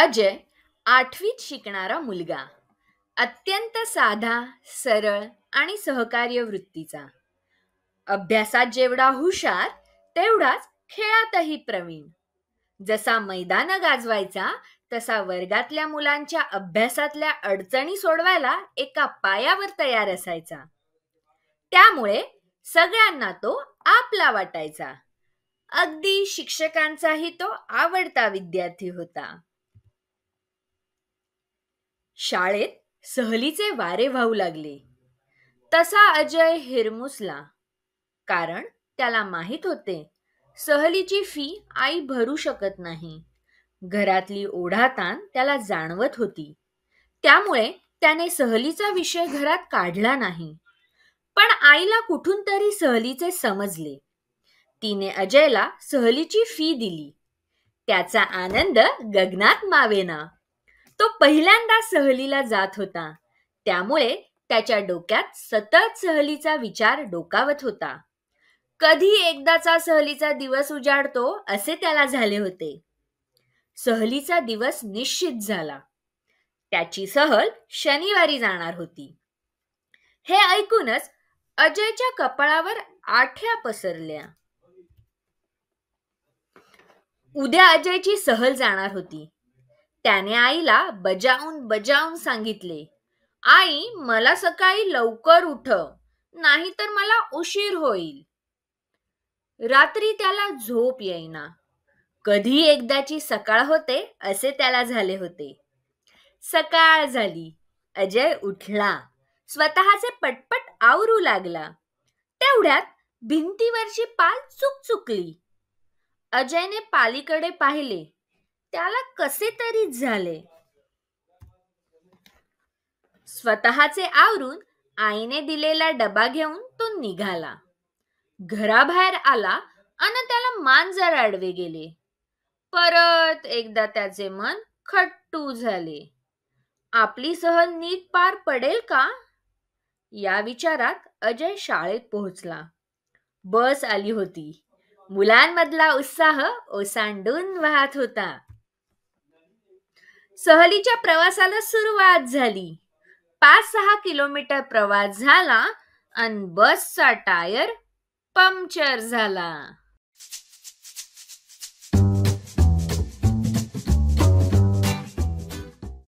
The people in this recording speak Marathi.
अजय आठवीत शिकणारा मुलगा अत्यंत साधा सरळ आणि सहकार्य वृत्तीचा अभ्यासात जेवढा हुशार तेवढाच खेळातही प्रवीण जसा मैदान गाजवायचा तसा वर्गातल्या मुलांच्या अभ्यासातल्या अडचणी सोडवायला एका पायावर तयार असायचा त्यामुळे सगळ्यांना तो आपला वाटायचा अगदी शिक्षकांचाही तो आवडता विद्यार्थी होता शाळेत सहलीचे वारे वाहू लागले तसा अजय हिरमुसला कारण त्याला माहित होते सहलीची फी आई भरू शकत नाही घरातली ओढाताण त्याला जाणवत होती त्यामुळे त्याने सहलीचा विषय घरात काढला नाही पण आईला कुठून तरी सहलीचे समजले तिने अजयला सहलीची फी दिली त्याचा आनंद गगनात मावेना तो पहिल्यांदा सहलीला जात होता त्यामुळे त्याच्या डोक्यात सतत सहलीचा विचार डोकावत होता कधी एकदाचा सहलीचा दिवस उजाडतो असे त्याला झाले होते सहलीचा दिवस निश्चित झाला त्याची सहल शनिवारी जाणार होती हे ऐकूनच अजयच्या कपाळावर आठ्या पसरल्या उद्या अजयची सहल जाणार होती त्याने आईला बजावून बजावून सांगितले आई मला सकाळी लवकर नाही तर मला उशीर होईल रात्री त्याला झोप येईना कधी एकदाची सकाळ होते असे त्याला झाले होते सकाळ झाली अजय उठला स्वतःचे पटपट आवरू लागला तेवढ्यात भिंतीवरची पाल चुक चुकली अजयने पालीकडे पाहिले त्याला कसे तरी झाले स्वतःचे आवरून आईने दिलेला डबा घेऊन तो निघाला घराबाहेर आला आणि त्याला मांजर आडवे गेले परत एकदा त्याचे मन खट्टू झाले आपली सहल नीट पार पडेल का या विचारात अजय शाळेत पोहोचला बस आली होती मुलांमधला उत्साह ओसांडून वाहत होता सहलीच्या प्रवासाला सुरुवात झाली पाच सहा किलोमीटर प्रवास झाला आणि बसचा टायर पंक्चर झाला